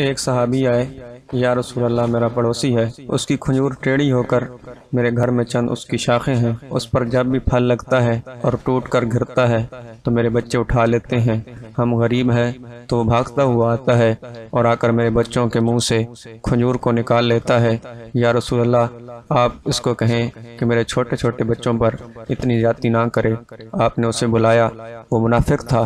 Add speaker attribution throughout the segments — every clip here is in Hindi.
Speaker 1: एक सहाबी आए या रसूल अल्लाह मेरा पड़ोसी है उसकी खजूर टेढ़ी होकर मेरे घर में चंद उसकी शाखें हैं उस पर जब भी फल लगता है और टूट कर गिरता है तो मेरे बच्चे उठा लेते हैं हम गरीब हैं तो भागता हुआ आता है और आकर मेरे बच्चों के मुंह से खंजूर को निकाल लेता है या रसूल अल्लाह आप इसको कहें कि मेरे छोटे छोटे बच्चों पर इतनी ज्यादा ना करे आपने उसे बुलाया वो मुनाफिक था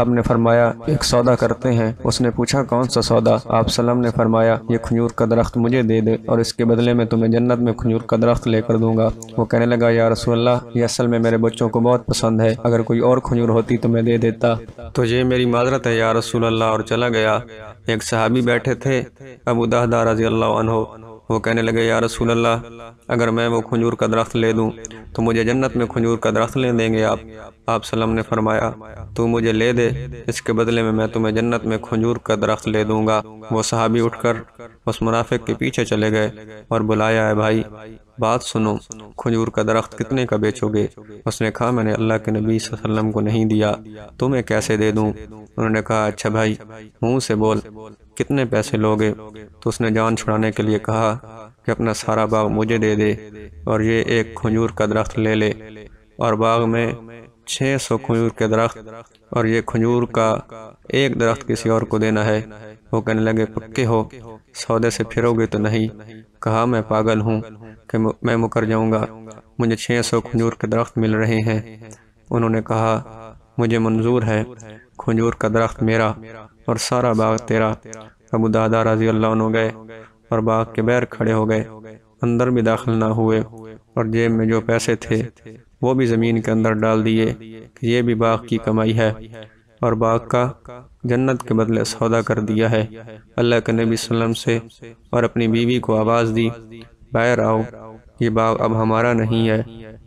Speaker 1: आपने फरमाया एक सौदा करते हैं उसने पूछा कौन सा सौदा आप सलम ने फरमाया ये खजूर का दरख्त मुझे दे दे और इसके बदले में तुम्हें जन्नत में खजूर का दरख्त लेकर दूंगा वो कहने लगा या रसोल्ला ये असल में मेरे बच्चों को बहुत पसंद है अगर कोई और खजूर होती तो मैं दे देता तो ये मेरी माजरत है या रसूल अल्लाह और चला गया एक सहाबी बैठे थे अबू दाहदा रजी अल्लाह वो कहने लगे या रसूल अल्लाह अगर मैं वो खजूर का दरख्त ले दूँ तो मुझे जन्नत में खजूर का दरख्त ले देंगे आप आप सलम ने फरमाया तू मुझे ले दे इसके बदले में मैं तुम्हें जन्नत में खजूर का दरख्त ले दूंगा वो सहाबी उठकर उस मुनाफिक के पीछे चले गए और बुलाया है भाई बात सुनो खजूर का दरख्त कितने का बेचोगे उसने कहा मैंने अल्लाह के नबी वसल्लम को नहीं दिया तुम्हें कैसे दे दूँ उन्होंने कहा अच्छा भाई मुँह से बोल कितने पैसे लोगे तो उसने जान छुड़ाने के लिए कहा कि अपना सारा बाग मुझे दे दे और ये एक खजूर का दरख्त ले ले और बाग में छः सौ खजूर के दरख्त और ये खजूर का एक दरख्त किसी और को देना है वो कहने लगे पक्के हो सौदे से फिरोगे तो नहीं कहा मैं पागल हूँ कि मैं मुकर जाऊंगा मुझे छः सौ खजूर के दरख्त मिल रहे हैं उन्होंने कहा मुझे मंजूर है खजूर का दरख्त मेरा और सारा बाग तेरा अबू दादा रजी अल्लाह उन्होंने गए और बाग के बैर खड़े हो गए अंदर भी दाखिल ना हुए और जेब में जो पैसे थे वो भी ज़मीन के अंदर डाल दिए कि ये भी बाग की कमाई है और बाग का जन्नत के बदले सौदा कर दिया है अल्लाह के नबी वसल्लम से और अपनी बीवी को आवाज़ दी बाहर आओ ये बाग अब हमारा नहीं है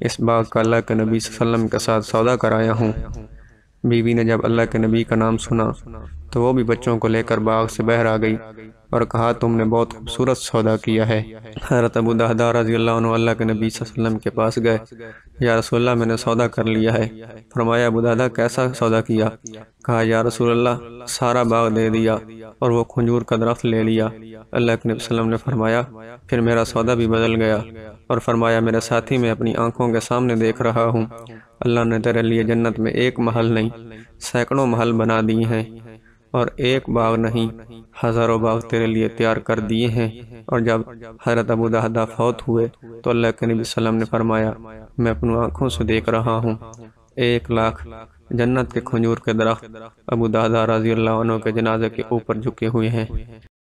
Speaker 1: इस बाग का अल्लाह के नबी वसल्लम के साथ सौदा कराया हूँ बीवी ने जब अल्लाह के नबी का नाम सुना तो वो भी बच्चों को लेकर बाग से बहर आ गई और कहा तुमने बहुत खूबसूरत सौदा किया है हरत अबू दहदा रजी अल्लाह के नबी वसल्लम के पास गए या रसोल्ला मैंने सौदा कर लिया है फरमाया अबू दहदा कैसा सौदा किया कहा या रसोल्ला सारा बाग दे दिया और वो खंजूर का दरख्त ले लिया अल्लाह के नबी ने फरमाया फिर मेरा सौदा भी बदल गया और फरमाया मेरे साथी मैं अपनी आंखों के सामने देख रहा हूँ अल्लाह ने तेरे लिए जन्नत में एक महल नहीं सैकड़ों महल बना दिए हैं और एक बाग नहीं हज़ारों बाग तेरे लिए तैयार कर दिए हैं और जब हजरत अबू दहदा फौत हुए तो अल्लाह के नबी वसल्लम ने फरमाया मैं अपनी आँखों से देख रहा हूँ एक लाख जन्नत के खजूर के दरख्त अबू दहदा रजी के जनाजे के ऊपर झुके हुए हैं